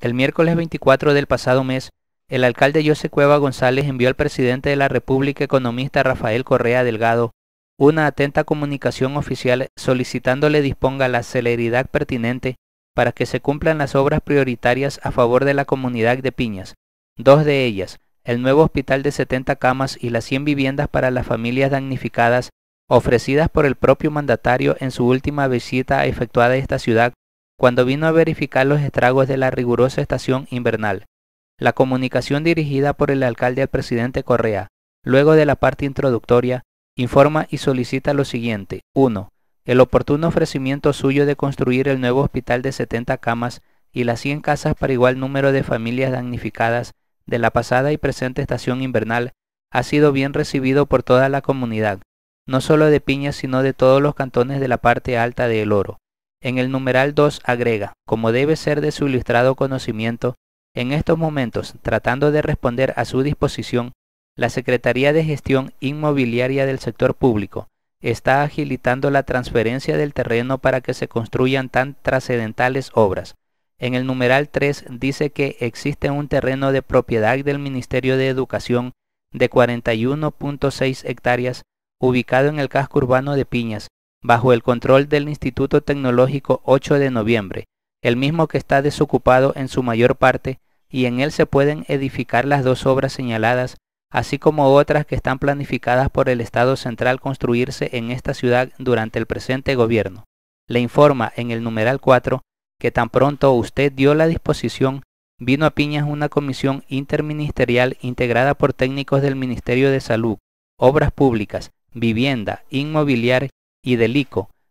El miércoles 24 del pasado mes, el alcalde José Cueva González envió al presidente de la República economista Rafael Correa Delgado una atenta comunicación oficial solicitándole disponga la celeridad pertinente para que se cumplan las obras prioritarias a favor de la comunidad de Piñas, dos de ellas, el nuevo hospital de 70 camas y las 100 viviendas para las familias damnificadas ofrecidas por el propio mandatario en su última visita efectuada a esta ciudad cuando vino a verificar los estragos de la rigurosa estación invernal. La comunicación dirigida por el alcalde al presidente Correa, luego de la parte introductoria, informa y solicita lo siguiente. 1. El oportuno ofrecimiento suyo de construir el nuevo hospital de 70 camas y las 100 casas para igual número de familias damnificadas de la pasada y presente estación invernal ha sido bien recibido por toda la comunidad, no solo de Piña sino de todos los cantones de la parte alta de El Oro. En el numeral 2 agrega, como debe ser de su ilustrado conocimiento, en estos momentos, tratando de responder a su disposición, la Secretaría de Gestión Inmobiliaria del Sector Público está agilitando la transferencia del terreno para que se construyan tan trascendentales obras. En el numeral 3 dice que existe un terreno de propiedad del Ministerio de Educación de 41.6 hectáreas ubicado en el casco urbano de Piñas, bajo el control del Instituto Tecnológico 8 de noviembre, el mismo que está desocupado en su mayor parte y en él se pueden edificar las dos obras señaladas, así como otras que están planificadas por el Estado central construirse en esta ciudad durante el presente gobierno. Le informa en el numeral 4 que tan pronto usted dio la disposición, vino a Piñas una comisión interministerial integrada por técnicos del Ministerio de Salud, Obras Públicas, Vivienda, Inmobiliar y del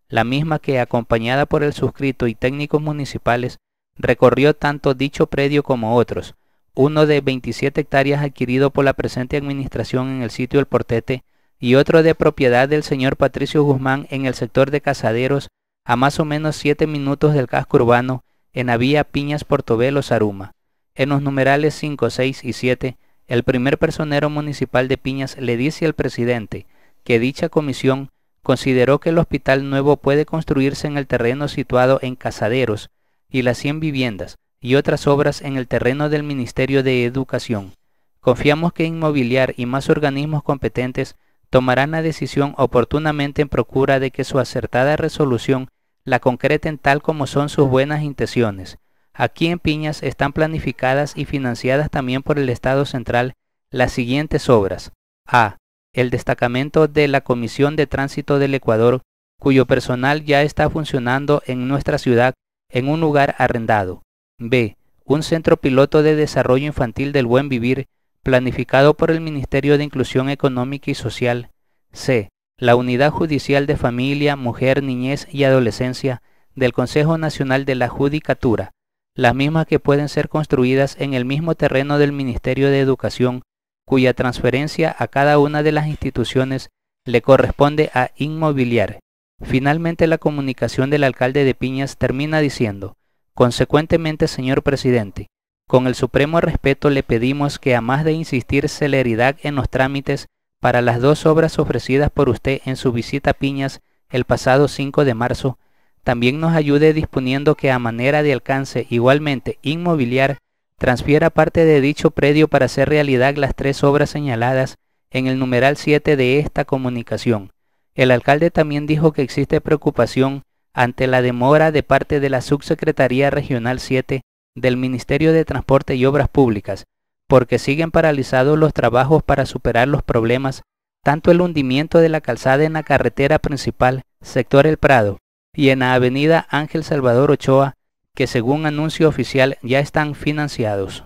la misma que, acompañada por el suscrito y técnicos municipales, recorrió tanto dicho predio como otros, uno de 27 hectáreas adquirido por la presente administración en el sitio El Portete y otro de propiedad del señor Patricio Guzmán en el sector de Casaderos, a más o menos siete minutos del casco urbano, en la vía Piñas Portobelo Saruma. En los numerales 5, 6 y 7, el primer personero municipal de Piñas le dice al presidente que dicha comisión consideró que el hospital nuevo puede construirse en el terreno situado en Casaderos y las 100 viviendas y otras obras en el terreno del Ministerio de Educación. Confiamos que Inmobiliar y más organismos competentes tomarán la decisión oportunamente en procura de que su acertada resolución la concreten tal como son sus buenas intenciones. Aquí en Piñas están planificadas y financiadas también por el Estado Central las siguientes obras. A el destacamento de la Comisión de Tránsito del Ecuador, cuyo personal ya está funcionando en nuestra ciudad en un lugar arrendado. B. Un centro piloto de desarrollo infantil del buen vivir, planificado por el Ministerio de Inclusión Económica y Social. C. La Unidad Judicial de Familia, Mujer, Niñez y Adolescencia del Consejo Nacional de la Judicatura, las mismas que pueden ser construidas en el mismo terreno del Ministerio de Educación cuya transferencia a cada una de las instituciones le corresponde a inmobiliar. Finalmente la comunicación del alcalde de Piñas termina diciendo, Consecuentemente, señor presidente, con el supremo respeto le pedimos que, a más de insistir celeridad en los trámites para las dos obras ofrecidas por usted en su visita a Piñas el pasado 5 de marzo, también nos ayude disponiendo que a manera de alcance igualmente inmobiliar transfiera parte de dicho predio para hacer realidad las tres obras señaladas en el numeral 7 de esta comunicación. El alcalde también dijo que existe preocupación ante la demora de parte de la Subsecretaría Regional 7 del Ministerio de Transporte y Obras Públicas, porque siguen paralizados los trabajos para superar los problemas, tanto el hundimiento de la calzada en la carretera principal, sector El Prado, y en la avenida Ángel Salvador Ochoa, que según anuncio oficial ya están financiados.